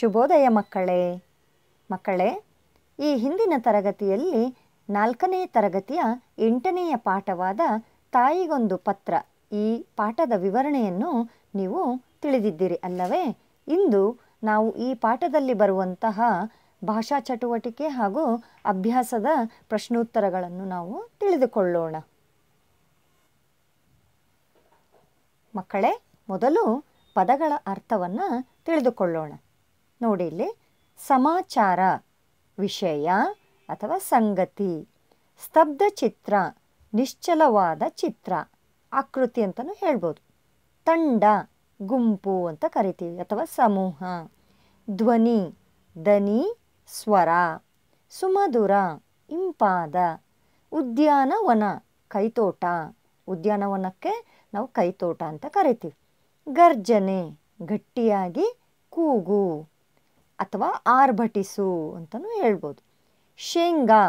ಶುಭೋದಯ ಮಕ್ಕಳೇ ಮಕ್ಕಳೇ ಈ ಹಿಂದಿನ ತರಗತಿಯಲ್ಲಿ ನಾಲ್ಕನೇ ತರಗತಿಯ ಎಂಟನೆಯ ಪಾಠವಾದ ತಾಯಿಗೊಂದು ಪತ್ರ ಈ ಪಾಠದ ವಿವರಣೆಯನ್ನು ನೀವು ತಿಳಿದಿದ್ದೀರಿ ಅಲ್ಲವೇ ಇಂದು ನಾವು ಈ ಪಾಠದಲ್ಲಿ ಬರುವಂತಹ ಭಾಷಾ ಚಟುವಟಿಕೆ ಹಾಗೂ ಅಭ್ಯಾಸದ ಪ್ರಶ್ನೋತ್ತರಗಳನ್ನು ನಾವು ತಿಳಿದುಕೊಳ್ಳೋಣ ಮಕ್ಕಳೇ ಮೊದಲು ಪದಗಳ ಅರ್ಥವನ್ನು ತಿಳಿದುಕೊಳ್ಳೋಣ ನೋಡಿ ಇಲ್ಲಿ ಸಮಾಚಾರ ವಿಷಯ ಅಥವಾ ಸಂಗತಿ ಸ್ತಬ್ಧ ಚಿತ್ರ ನಿಶ್ಚಲವಾದ ಚಿತ್ರ ಆಕೃತಿ ಅಂತಲೂ ಹೇಳ್ಬೋದು ತಂಡ ಗುಂಪು ಅಂತ ಕರಿತೀವಿ ಅಥವಾ ಸಮೂಹ ಧ್ವನಿ ದನಿ ಸ್ವರ ಸುಮಧುರ ಇಂಪಾದ ಉದ್ಯಾನವನ ಕೈತೋಟ ಉದ್ಯಾನವನಕ್ಕೆ ನಾವು ಕೈತೋಟ ಅಂತ ಕರಿತೀವಿ ಗರ್ಜನೆ ಗಟ್ಟಿಯಾಗಿ ಕೂಗು ಅಥವಾ ಆರ್ಭಟಿಸು ಅಂತಲೂ ಹೇಳ್ಬೋದು ಶೇಂಗಾ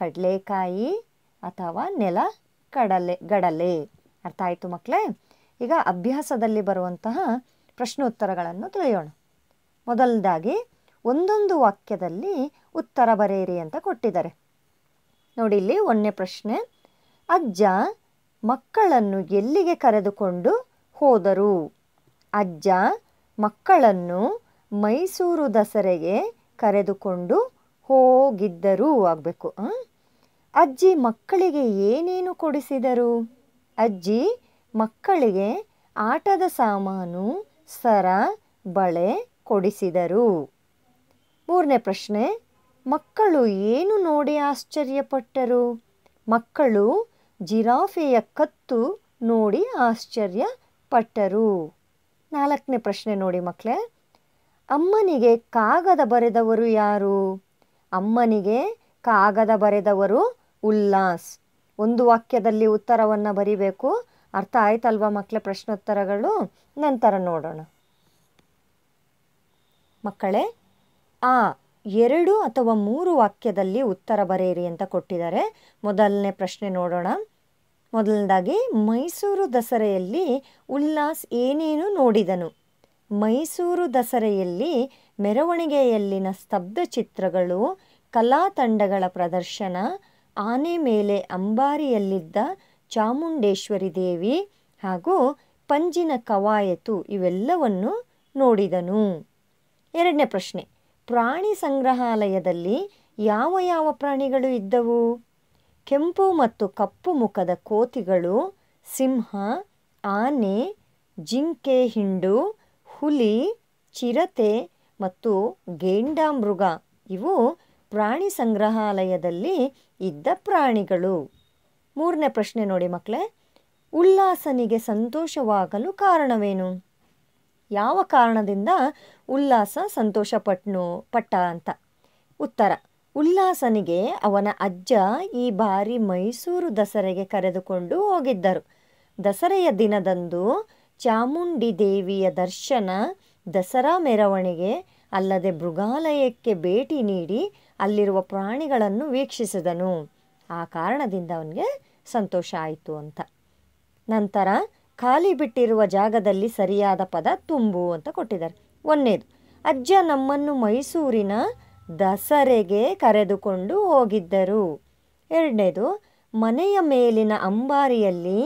ಕಡಲೆಕಾಯಿ ಅಥವಾ ನೆಲ ಕಡಲೆ ಗಡಲೆ ಅರ್ಥ ಆಯಿತು ಮಕ್ಕಳೇ ಈಗ ಅಭ್ಯಾಸದಲ್ಲಿ ಬರುವಂತಹ ಪ್ರಶ್ನೋತ್ತರಗಳನ್ನು ತಿಳಿಯೋಣ ಮೊದಲದಾಗಿ ಒಂದೊಂದು ವಾಕ್ಯದಲ್ಲಿ ಉತ್ತರ ಬರೆಯಿರಿ ಅಂತ ಕೊಟ್ಟಿದ್ದಾರೆ ನೋಡಿ ಇಲ್ಲಿ ಒಂದನೇ ಪ್ರಶ್ನೆ ಅಜ್ಜ ಮಕ್ಕಳನ್ನು ಎಲ್ಲಿಗೆ ಕರೆದುಕೊಂಡು ಹೋದರು ಅಜ್ಜ ಮಕ್ಕಳನ್ನು ಮೈಸೂರು ದಸರೆಗೆ ಕರೆದುಕೊಂಡು ಹೋಗಿದ್ದರು ಆಗಬೇಕು ಅಜ್ಜಿ ಮಕ್ಕಳಿಗೆ ಏನೇನು ಕೊಡಿಸಿದರು ಅಜ್ಜಿ ಮಕ್ಕಳಿಗೆ ಆಟದ ಸಾಮಾನು ಸರ ಬಳೆ ಕೊಡಿಸಿದರು ಮೂರನೇ ಪ್ರಶ್ನೆ ಮಕ್ಕಳು ಏನು ನೋಡಿ ಆಶ್ಚರ್ಯಪಟ್ಟರು ಮಕ್ಕಳು ಜಿರಾಫೆಯ ಕತ್ತು ನೋಡಿ ಆಶ್ಚರ್ಯ ಪಟ್ಟರು ನಾಲ್ಕನೇ ಪ್ರಶ್ನೆ ನೋಡಿ ಮಕ್ಕಳೇ ಅಮ್ಮನಿಗೆ ಕಾಗದ ಬರೆದವರು ಯಾರು ಅಮ್ಮನಿಗೆ ಕಾಗದ ಬರೆದವರು ಉಲ್ಲಾಸ್ ಒಂದು ವಾಕ್ಯದಲ್ಲಿ ಉತ್ತರವನ್ನು ಬರಿಬೇಕು ಅರ್ಥ ಆಯ್ತಲ್ವಾ ಮಕ್ಕಳ ಪ್ರಶ್ನೋತ್ತರಗಳು ನಂತರ ನೋಡೋಣ ಮಕ್ಕಳೇ ಆ ಎರಡು ಅಥವಾ ಮೂರು ವಾಕ್ಯದಲ್ಲಿ ಉತ್ತರ ಬರೆಯಿರಿ ಅಂತ ಕೊಟ್ಟಿದ್ದಾರೆ ಮೊದಲನೇ ಪ್ರಶ್ನೆ ನೋಡೋಣ ಮೊದಲನೇದಾಗಿ ಮೈಸೂರು ದಸರೆಯಲ್ಲಿ ಉಲ್ಲಾಸ್ ಏನೇನು ನೋಡಿದನು ಮೈಸೂರು ದಸರೆಯಲ್ಲಿ ಮೆರವಣಿಗೆಯಲ್ಲಿನ ಸ್ತಬ್ಧ ಚಿತ್ರಗಳು ಕಲಾ ತಂಡಗಳ ಪ್ರದರ್ಶನ ಆನೆ ಮೇಲೆ ಅಂಬಾರಿಯಲ್ಲಿದ್ದ ಚಾಮುಂಡೇಶ್ವರಿ ದೇವಿ ಹಾಗೂ ಪಂಜಿನ ಕವಾಯತು ಇವೆಲ್ಲವನ್ನು ನೋಡಿದನು ಎರಡನೇ ಪ್ರಶ್ನೆ ಪ್ರಾಣಿ ಸಂಗ್ರಹಾಲಯದಲ್ಲಿ ಯಾವ ಯಾವ ಪ್ರಾಣಿಗಳು ಇದ್ದವು ಕೆಂಪು ಮತ್ತು ಕಪ್ಪು ಮುಖದ ಕೋತಿಗಳು ಸಿಂಹ ಆನೆ ಜಿಂಕೆ ಹಿಂಡು ಹುಲಿ ಚಿರತೆ ಮತ್ತು ಗೇಂಡಾಮೃಗ ಇವು ಪ್ರಾಣಿ ಸಂಗ್ರಹಾಲಯದಲ್ಲಿ ಇದ್ದ ಪ್ರಾಣಿಗಳು ಮೂರನೇ ಪ್ರಶ್ನೆ ನೋಡಿ ಮಕ್ಕಳೇ ಉಲ್ಲಾಸನಿಗೆ ಸಂತೋಷವಾಗಲು ಕಾರಣವೇನು ಯಾವ ಕಾರಣದಿಂದ ಉಲ್ಲಾಸ ಸಂತೋಷ ಪಟ್ನು ಪಟ್ಟ ಅಂತ ಉತ್ತರ ಉಲ್ಲಾಸನಿಗೆ ಅವನ ಅಜ್ಜ ಈ ಬಾರಿ ಮೈಸೂರು ದಸರೆಗೆ ಕರೆದುಕೊಂಡು ಹೋಗಿದ್ದರು ದಸರೆಯ ದಿನದಂದು ಚಾಮುಂಡಿ ದೇವಿಯ ದರ್ಶನ ದಸರಾ ಮೆರವಣಿಗೆ ಅಲ್ಲದೆ ಮೃಗಾಲಯಕ್ಕೆ ಭೇಟಿ ನೀಡಿ ಅಲ್ಲಿರುವ ಪ್ರಾಣಿಗಳನ್ನು ವೀಕ್ಷಿಸಿದನು ಆ ಕಾರಣದಿಂದ ಅವನಿಗೆ ಸಂತೋಷ ಆಯಿತು ಅಂತ ನಂತರ ಖಾಲಿ ಬಿಟ್ಟಿರುವ ಜಾಗದಲ್ಲಿ ಸರಿಯಾದ ಪದ ತುಂಬು ಅಂತ ಕೊಟ್ಟಿದ್ದಾರೆ ಒಂದೇದು ಅಜ್ಜ ನಮ್ಮನ್ನು ಮೈಸೂರಿನ ದಸರೆಗೆ ಕರೆದುಕೊಂಡು ಹೋಗಿದ್ದರು ಎರಡನೇದು ಮನೆಯ ಮೇಲಿನ ಅಂಬಾರಿಯಲ್ಲಿ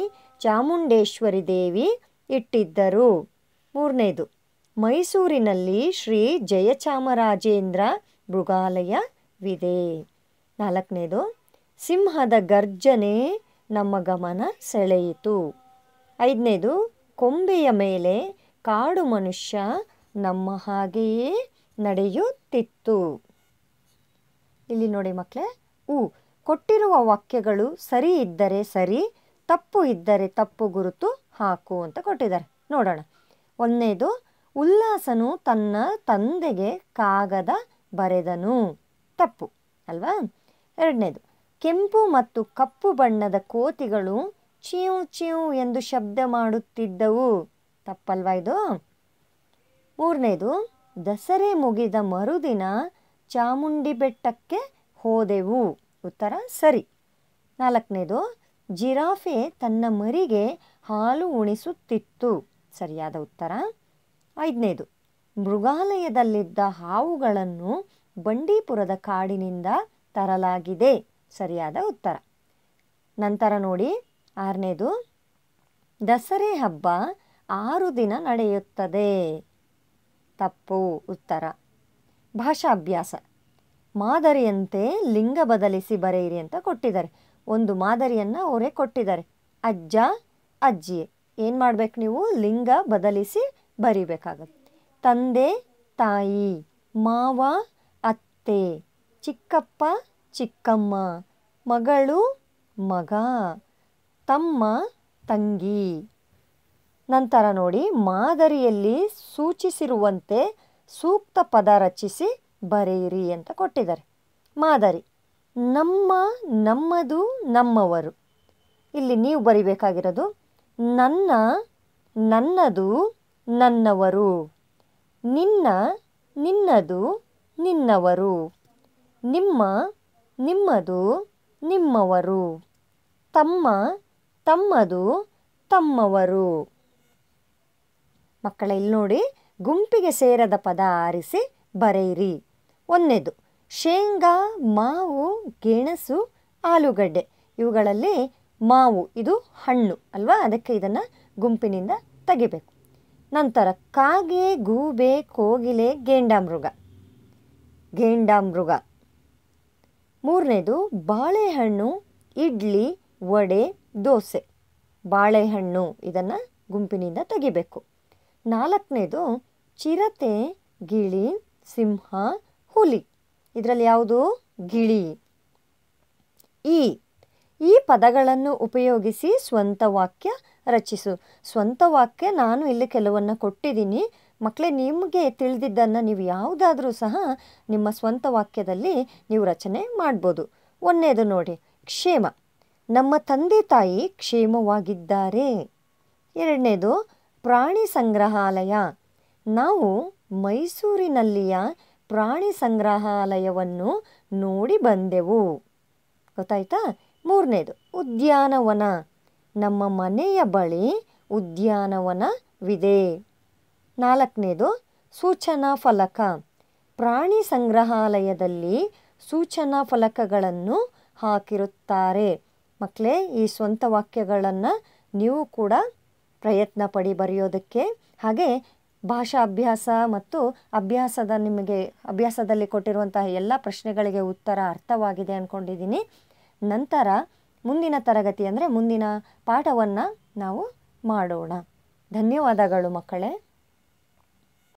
ಚಾಮುಂಡೇಶ್ವರಿ ದೇವಿ ಇಟ್ಟಿದ್ದರು ಮೂರನೇದು ಮೈಸೂರಿನಲ್ಲಿ ಶ್ರೀ ಜಯಚಾಮರಾಜೇಂದ್ರ ಮೃಗಾಲಯವಿದೆ ನಾಲ್ಕನೇದು ಸಿಂಹದ ಗರ್ಜನೆ ನಮ್ಮ ಗಮನ ಸೆಳೆಯಿತು ಐದನೇದು ಕೊಂಬೆಯ ಮೇಲೆ ಕಾಡು ಮನುಷ್ಯ ನಮ್ಮ ಹಾಗೆಯೇ ನಡೆಯುತ್ತಿತ್ತು ಇಲ್ಲಿ ನೋಡಿ ಮಕ್ಕಳೇ ಊ ಕೊಟ್ಟಿರುವ ವಾಕ್ಯಗಳು ಸರಿ ಇದ್ದರೆ ಸರಿ ತಪ್ಪು ಇದ್ದರೆ ತಪ್ಪು ಗುರುತು ಹಾಕು ಅಂತ ಕೊಟ್ಟಿದ್ದಾರೆ ನೋಡೋಣ ಒಂದನೇದು ಉಲ್ಲಾಸನು ತನ್ನ ತಂದೆಗೆ ಕಾಗದ ಬರೆದನು ತಪ್ಪು ಅಲ್ವಾ ಎರಡನೇದು ಕೆಂಪು ಮತ್ತು ಕಪ್ಪು ಬಣ್ಣದ ಕೋತಿಗಳು ಚಿಯು ಚಿಯು ಎಂದು ಶಬ್ದ ಮಾಡುತ್ತಿದ್ದವು ತಪ್ಪಲ್ವಾ ಇದು ಮೂರನೇದು ದಸರೆ ಮುಗಿದ ಮರುದಿನ ಚಾಮುಂಡಿ ಬೆಟ್ಟಕ್ಕೆ ಹೋದೆವು ಉತ್ತರ ಸರಿ ನಾಲ್ಕನೇದು ಜಿರಾಫೆ ತನ್ನ ಮರಿಗೆ ಹಾಲು ಉಣಿಸುತ್ತಿತ್ತು ಸರಿಯಾದ ಉತ್ತರ ಐದನೇದು ಮೃಗಾಲಯದಲ್ಲಿದ್ದ ಹಾವುಗಳನ್ನು ಬಂಡೀಪುರದ ಕಾಡಿನಿಂದ ತರಲಾಗಿದೆ ಸರಿಯಾದ ಉತ್ತರ ನಂತರ ನೋಡಿ ಆರನೇದು ದಸರೆ ಹಬ್ಬ ಆರು ದಿನ ನಡೆಯುತ್ತದೆ ತಪ್ಪು ಉತ್ತರ ಭಾಷಾಭ್ಯಾಸ ಮಾದರಿಯಂತೆ ಲಿಂಗ ಬದಲಿಸಿ ಬರೆಯಿರಿ ಅಂತ ಕೊಟ್ಟಿದ್ದಾರೆ ಒಂದು ಮಾದರಿಯನ್ನು ಅವರೇ ಕೊಟ್ಟಿದ್ದಾರೆ ಅಜ್ಜ ಅಜ್ಜಿ ಏನು ಮಾಡ್ಬೇಕು ನೀವು ಲಿಂಗ ಬದಲಿಸಿ ಬರಿಬೇಕಾಗತ್ತೆ ತಂದೆ ತಾಯಿ ಮಾವ ಅತ್ತೆ ಚಿಕ್ಕಪ್ಪ ಚಿಕ್ಕಮ್ಮ ಮಗಳು ಮಗ ತಮ್ಮ ತಂಗಿ ನಂತರ ನೋಡಿ ಮಾದರಿಯಲ್ಲಿ ಸೂಚಿಸಿರುವಂತೆ ಸೂಕ್ತ ಪದ ರಚಿಸಿ ಬರೆಯಿರಿ ಅಂತ ಕೊಟ್ಟಿದ್ದಾರೆ ಮಾದರಿ ನಮ್ಮ ನಮ್ಮದು ನಮ್ಮವರು ಇಲ್ಲಿ ನೀವು ಬರಿಬೇಕಾಗಿರೋದು ನನ್ನ ನನ್ನದು ನನ್ನವರು ನಿನ್ನ ನಿನ್ನದು ನಿನ್ನವರು ನಿಮ್ಮ ನಿಮ್ಮದು ನಿಮ್ಮವರು ತಮ್ಮ ತಮ್ಮದು ತಮ್ಮವರು ಮಕ್ಕಳ ಇಲ್ಲಿ ನೋಡಿ ಗುಂಪಿಗೆ ಸೇರದ ಪದ ಆರಿಸಿ ಬರೆಯಿರಿ ಒಂದೇದು ಶೇಂಗಾ ಮಾವು ಗೆಣಸು ಆಲೂಗಡ್ಡೆ ಇವುಗಳಲ್ಲಿ ಮಾವು ಇದು ಹಣ್ಣು ಅಲ್ವಾ ಅದಕ್ಕೆ ಇದನ್ನು ಗುಂಪಿನಿಂದ ತೆಗಿಬೇಕು ನಂತರ ಕಾಗೆ ಗೂಬೆ ಕೋಗಿಲೆ ಗೇಂಡಾಮೃಗ ಗೇಂಡಾಮೃಗ ಮೂರನೇದು ಬಾಳೆಹಣ್ಣು ಇಡ್ಲಿ ವಡೆ ದೋಸೆ ಬಾಳೆಹಣ್ಣು ಇದನ್ನು ಗುಂಪಿನಿಂದ ತೆಗಿಬೇಕು ನಾಲ್ಕನೇದು ಚಿರತೆ ಗಿಳಿ ಸಿಂಹ ಹುಲಿ ಇದರಲ್ಲಿ ಯಾವುದು ಗಿಳಿ ಈ ಈ ಪದಗಳನ್ನು ಉಪಯೋಗಿಸಿ ಸ್ವಂತ ವಾಕ್ಯ ರಚಿಸು ಸ್ವಂತ ವಾಕ್ಯ ನಾನು ಇಲ್ಲಿ ಕೆಲವನ್ನು ಕೊಟ್ಟಿದ್ದೀನಿ ಮಕ್ಕಳೇ ನಿಮಗೆ ತಿಳಿದಿದ್ದನ್ನು ನೀವು ಯಾವುದಾದರೂ ಸಹ ನಿಮ್ಮ ಸ್ವಂತ ವಾಕ್ಯದಲ್ಲಿ ನೀವು ರಚನೆ ಮಾಡ್ಬೋದು ಒಂದನೇದು ನೋಡಿ ಕ್ಷೇಮ ನಮ್ಮ ತಂದೆ ತಾಯಿ ಕ್ಷೇಮವಾಗಿದ್ದಾರೆ ಎರಡನೇದು ಪ್ರಾಣಿ ಸಂಗ್ರಹಾಲಯ ನಾವು ಮೈಸೂರಿನಲ್ಲಿಯ ಪ್ರಾಣಿ ಸಂಗ್ರಹಾಲಯವನ್ನು ನೋಡಿ ಬಂದೆವು ಗೊತ್ತಾಯ್ತಾ ಮೂರನೇದು ಉದ್ಯಾನವನ ನಮ್ಮ ಮನೆಯ ಬಳಿ ಉದ್ಯಾನವನವಿದೆ ನಾಲ್ಕನೇದು ಸೂಚನಾ ಫಲಕ ಪ್ರಾಣಿ ಸಂಗ್ರಹಾಲಯದಲ್ಲಿ ಸೂಚನಾ ಫಲಕಗಳನ್ನು ಹಾಕಿರುತ್ತಾರೆ ಮಕ್ಕಳೇ ಈ ಸ್ವಂತ ವಾಕ್ಯಗಳನ್ನು ನೀವು ಕೂಡ ಪ್ರಯತ್ನ ಪಡಿ ಬರೆಯೋದಕ್ಕೆ ಹಾಗೆ ಭಾಷಾ ಅಭ್ಯಾಸ ಮತ್ತು ಅಭ್ಯಾಸದ ನಿಮಗೆ ಅಭ್ಯಾಸದಲ್ಲಿ ಕೊಟ್ಟಿರುವಂತಹ ಎಲ್ಲ ಪ್ರಶ್ನೆಗಳಿಗೆ ಉತ್ತರ ಅರ್ಥವಾಗಿದೆ ಅಂದ್ಕೊಂಡಿದ್ದೀನಿ ನಂತರ ಮುಂದಿನ ತರಗತಿ ಅಂದರೆ ಮುಂದಿನ ಪಾಠವನ್ನು ನಾವು ಮಾಡೋಣ ಧನ್ಯವಾದಗಳು ಮಕ್ಕಳೇ